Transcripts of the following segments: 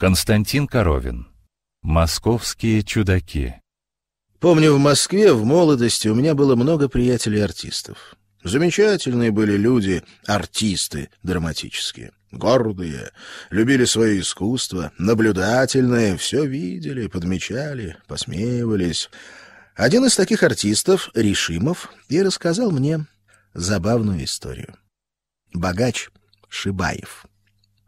Константин Коровин. Московские чудаки. Помню, в Москве в молодости у меня было много приятелей-артистов. Замечательные были люди, артисты драматические. Гордые, любили свое искусство, наблюдательные, все видели, подмечали, посмеивались. Один из таких артистов, Решимов, и рассказал мне забавную историю. Богач Шибаев.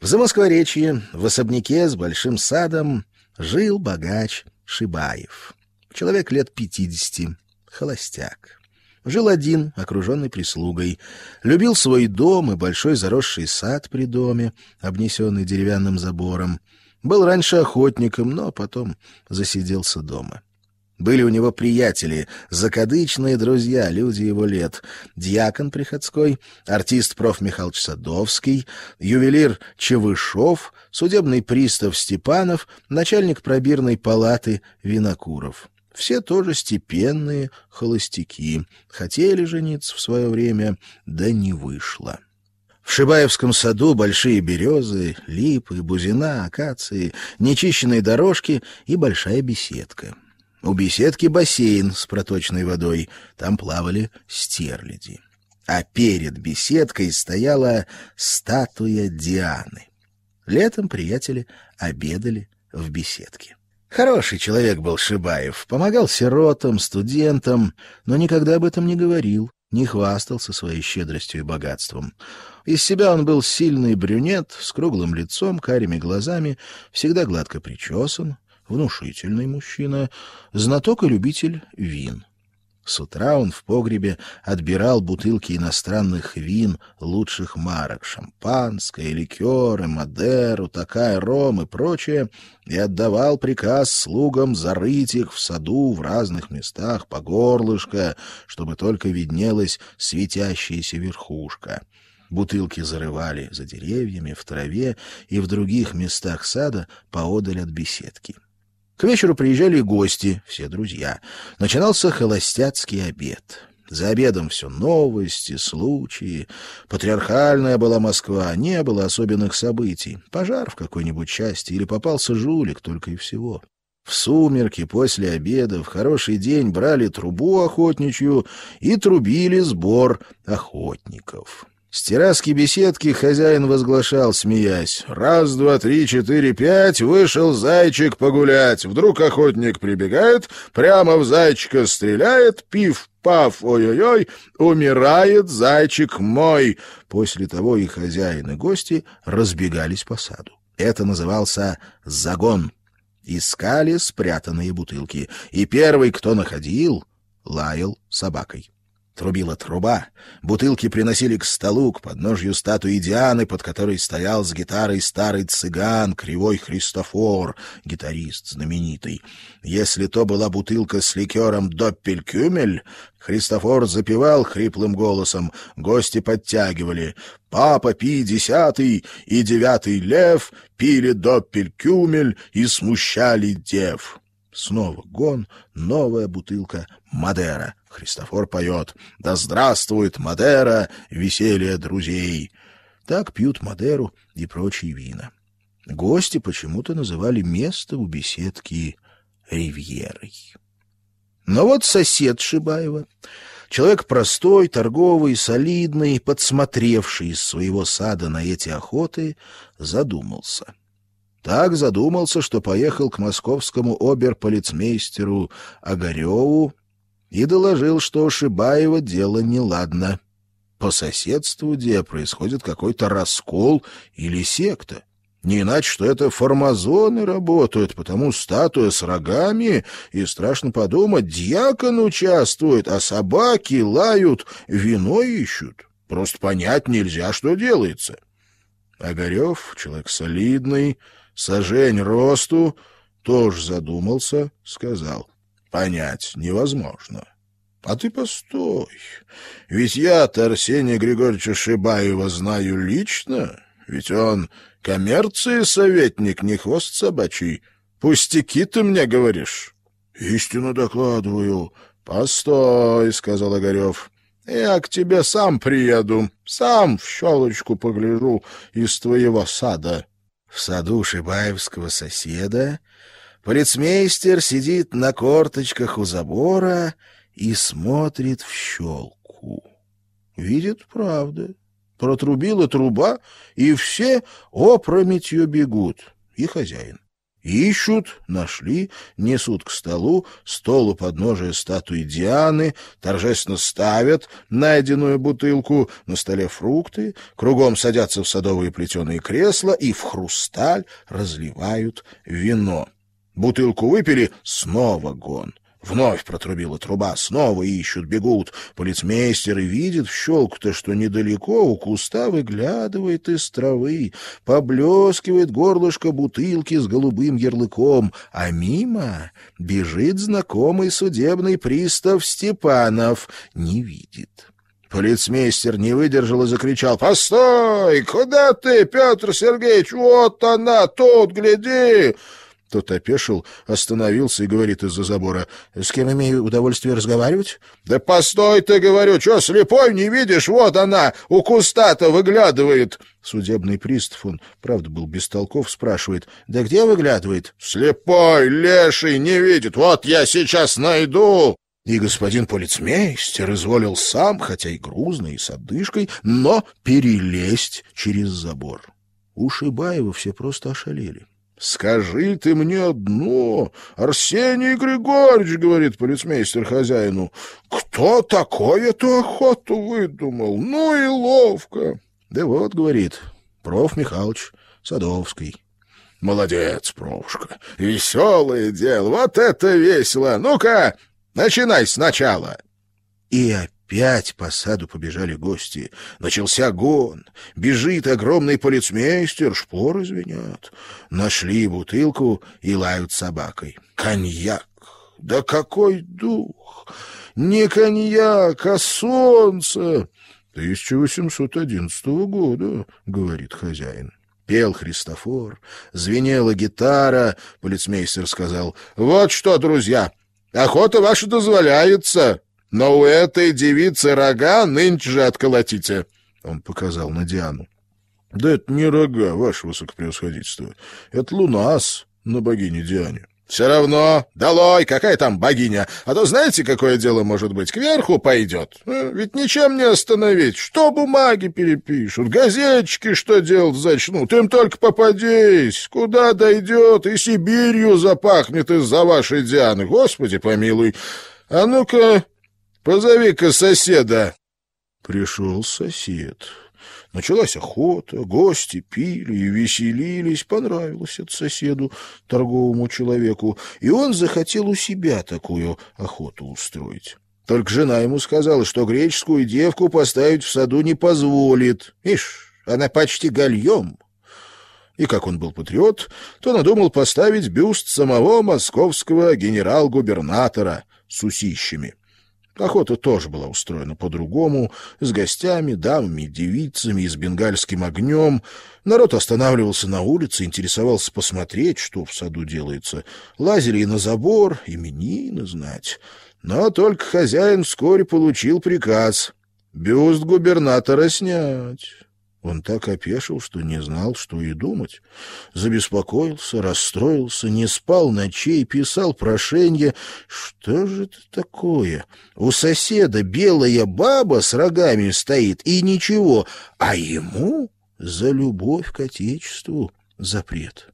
В Замоскворечье, в особняке с большим садом, жил богач Шибаев. Человек лет пятидесяти, холостяк. Жил один, окруженный прислугой. Любил свой дом и большой заросший сад при доме, обнесенный деревянным забором. Был раньше охотником, но потом засиделся дома. Были у него приятели, закадычные друзья, люди его лет. диакон Приходской, артист проф. Михайлович Садовский, ювелир Чевышов, судебный пристав Степанов, начальник пробирной палаты Винокуров. Все тоже степенные холостяки. Хотели жениться в свое время, да не вышло. В Шибаевском саду большие березы, липы, бузина, акации, нечищенные дорожки и большая беседка. У беседки бассейн с проточной водой, там плавали стерляди. А перед беседкой стояла статуя Дианы. Летом приятели обедали в беседке. Хороший человек был Шибаев, помогал сиротам, студентам, но никогда об этом не говорил, не хвастался своей щедростью и богатством. Из себя он был сильный брюнет, с круглым лицом, карими глазами, всегда гладко причесан, внушительный мужчина, знаток и любитель вин. С утра он в погребе отбирал бутылки иностранных вин лучших марок — шампанское, ликеры, мадеру, такая, ром и прочее — и отдавал приказ слугам зарыть их в саду в разных местах по горлышко, чтобы только виднелась светящаяся верхушка. Бутылки зарывали за деревьями, в траве и в других местах сада поодаль от беседки. — к вечеру приезжали гости, все друзья. Начинался холостяцкий обед. За обедом все новости, случаи. Патриархальная была Москва, не было особенных событий. Пожар в какой-нибудь части или попался жулик, только и всего. В сумерки после обеда в хороший день брали трубу охотничью и трубили сбор охотников. С терраски беседки хозяин возглашал, смеясь. «Раз, два, три, четыре, пять, вышел зайчик погулять. Вдруг охотник прибегает, прямо в зайчика стреляет, пиф-паф, ой-ой-ой, умирает зайчик мой». После того и хозяин, и гости разбегались по саду. Это назывался «загон». Искали спрятанные бутылки, и первый, кто находил, лаял собакой. Трубила труба, бутылки приносили к столу, к подножью статуи Дианы, под которой стоял с гитарой старый цыган, кривой Христофор, гитарист знаменитый. Если то была бутылка с ликером «Доппелькюмель», Христофор запевал хриплым голосом, гости подтягивали. «Папа Пи десятый и девятый лев пили «Доппелькюмель» и смущали дев». Снова гон, новая бутылка Мадера. Христофор поет «Да здравствует Мадера, веселье друзей!» Так пьют Мадеру и прочие вина. Гости почему-то называли место у беседки Ривьерой. Но вот сосед Шибаева, человек простой, торговый, солидный, подсмотревший из своего сада на эти охоты, задумался. Так задумался, что поехал к московскому оберполицмейстеру Огареву и доложил, что у Шибаева дело неладно. По соседству где происходит какой-то раскол или секта. Не иначе, что это формазоны работают, потому статуя с рогами, и страшно подумать, дьякон участвует, а собаки лают, вино ищут. Просто понять нельзя, что делается. Огарев, человек солидный, сожень росту, тоже задумался, сказал. Понять невозможно. А ты постой, ведь я-то Арсения Григорьевича Шибаева знаю лично, ведь он коммерции советник, не хвост собачий. Пустяки ты мне говоришь. Истину докладываю. Постой, сказал Огарев. Я к тебе сам приеду, сам в щелочку погляжу из твоего сада. В саду Шибаевского соседа полицмейстер сидит на корточках у забора и смотрит в щелку. Видит, правда. Протрубила труба, и все опрометью бегут. И хозяин. Ищут, нашли, несут к столу, стол у подножия статуи Дианы, торжественно ставят найденную бутылку, на столе фрукты, кругом садятся в садовые плетеные кресла и в хрусталь разливают вино. Бутылку выпили — снова гон. Вновь протрубила труба, снова ищут, бегут. Полицмейстер и видит в щелку-то, что недалеко у куста выглядывает из травы, поблескивает горлышко бутылки с голубым ярлыком, а мимо бежит знакомый судебный пристав Степанов, не видит. Полицмейстер не выдержал и закричал. «Постой! Куда ты, Петр Сергеевич? Вот она, тут, гляди!» Тот опешил, остановился и говорит из-за забора. — С кем имею удовольствие разговаривать? — Да постой ты, говорю, что слепой не видишь? Вот она, у куста-то выглядывает. Судебный пристав, он, правда, был бестолков, спрашивает. — Да где выглядывает? — Слепой, леший, не видит. Вот я сейчас найду. И господин полицмейстер изволил сам, хотя и грузный, и с отдышкой, но перелезть через забор. У Шибаева все просто ошалели. «Скажи ты мне одно, Арсений Григорьевич, — говорит полицмейстер хозяину, — кто такой эту охоту выдумал? Ну и ловко!» «Да вот, — говорит, — проф. Михайлович Садовский». «Молодец, профушка, веселое дело, вот это весело! Ну-ка, начинай сначала!» И опять Опять по саду побежали гости. Начался гон. Бежит огромный полицмейстер, шпоры звенят. Нашли бутылку и лают собакой. Коньяк! Да какой дух! Не коньяк, а солнце! 1811 года, говорит хозяин. Пел Христофор, звенела гитара. Полицмейстер сказал, «Вот что, друзья, охота ваша дозволяется!» Но у этой девицы рога нынче же отколотите!» Он показал на Диану. «Да это не рога, ваше высокопревосходительство. Это лунас на богине Диане». «Все равно! Долой! Какая там богиня? А то знаете, какое дело может быть? Кверху пойдет. Э, ведь ничем не остановить. Что бумаги перепишут? Газетчики что делать зачнут? Им только попадись! Куда дойдет? И Сибирью запахнет из-за вашей Дианы. Господи помилуй! А ну-ка, Позови-ка соседа. Пришел сосед. Началась охота, гости пили и веселились, понравилось это соседу, торговому человеку, и он захотел у себя такую охоту устроить. Только жена ему сказала, что греческую девку поставить в саду не позволит. Ишь, она почти гольем. И как он был патриот, то надумал поставить бюст самого московского генерал-губернатора с усищами. Охота тоже была устроена по-другому, с гостями, дамами, девицами и с бенгальским огнем. Народ останавливался на улице, интересовался посмотреть, что в саду делается. Лазили и на забор, именины знать. Но только хозяин вскоре получил приказ бюст губернатора снять. Он так опешил, что не знал, что и думать. Забеспокоился, расстроился, не спал ночей, писал прошение. Что же это такое? У соседа белая баба с рогами стоит, и ничего, а ему за любовь к Отечеству запрет.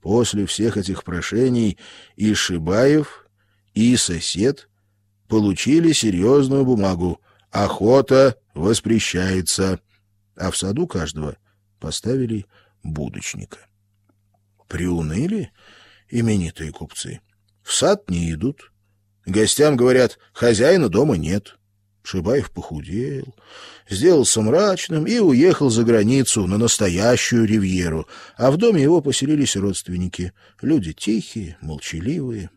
После всех этих прошений и Шибаев, и сосед получили серьезную бумагу. Охота воспрещается а в саду каждого поставили будочника. Приуныли именитые купцы. В сад не идут. Гостям говорят, хозяина дома нет. Шибаев похудел, сделался мрачным и уехал за границу, на настоящую ривьеру, а в доме его поселились родственники, люди тихие, молчаливые.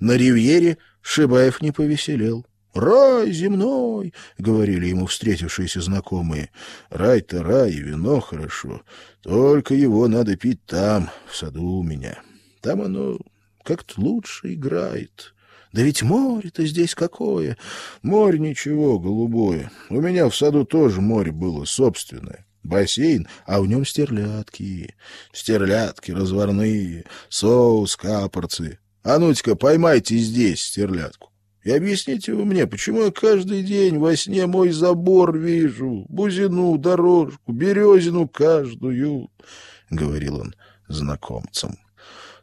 На ривьере Шибаев не повеселел. «Рай земной!» — говорили ему встретившиеся знакомые. «Рай-то рай, вино хорошо. Только его надо пить там, в саду у меня. Там оно как-то лучше играет». Да ведь море-то здесь какое! Море ничего, голубое. У меня в саду тоже море было собственное. Бассейн, а в нем стерлядки. Стерлядки разварные, соус, капорцы. А ну-ка, поймайте здесь стерлядку. И объясните вы мне, почему я каждый день во сне мой забор вижу, бузину, дорожку, березину каждую, — говорил он знакомцам.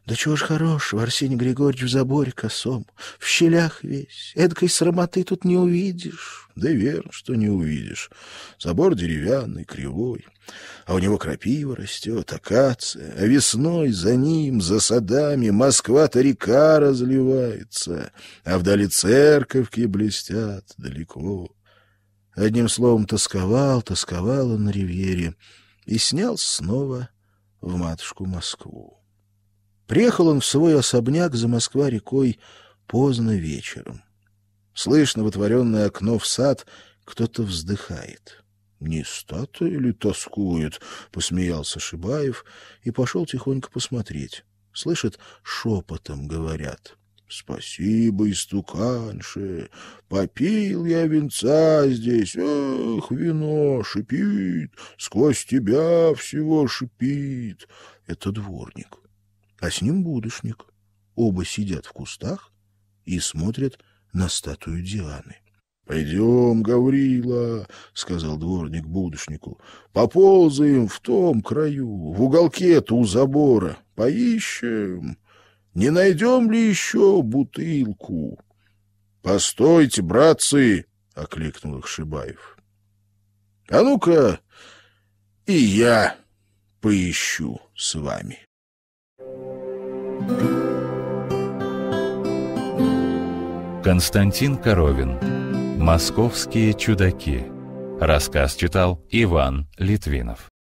Да чего ж хорошего, Арсений Григорьевич в заборе косом, в щелях весь. Эдакой срамоты тут не увидишь. Да верно, что не увидишь. Забор деревянный, кривой. А у него крапива растет, акация. А весной за ним, за садами, Москва-то река разливается. А вдали церковки блестят далеко. Одним словом, тосковал, тосковал он на ривьере и снял снова в матушку Москву. Приехал он в свой особняк за Москва-рекой поздно вечером. Слышно в отворенное окно в сад кто-то вздыхает. «Не стату или тоскует?» — посмеялся Шибаев и пошел тихонько посмотреть. Слышит, шепотом говорят — Спасибо, истуканше, попил я венца здесь, эх, вино шипит, сквозь тебя всего шипит. Это дворник а с ним будущник. Оба сидят в кустах и смотрят на статую Дианы. — Пойдем, Гаврила, — сказал дворник будущнику, — поползаем в том краю, в уголке-то у забора, поищем. Не найдем ли еще бутылку? — Постойте, братцы, — окликнул их Шибаев. — А ну-ка и я поищу с вами. Константин Коровин. Московские чудаки. Рассказ читал Иван Литвинов.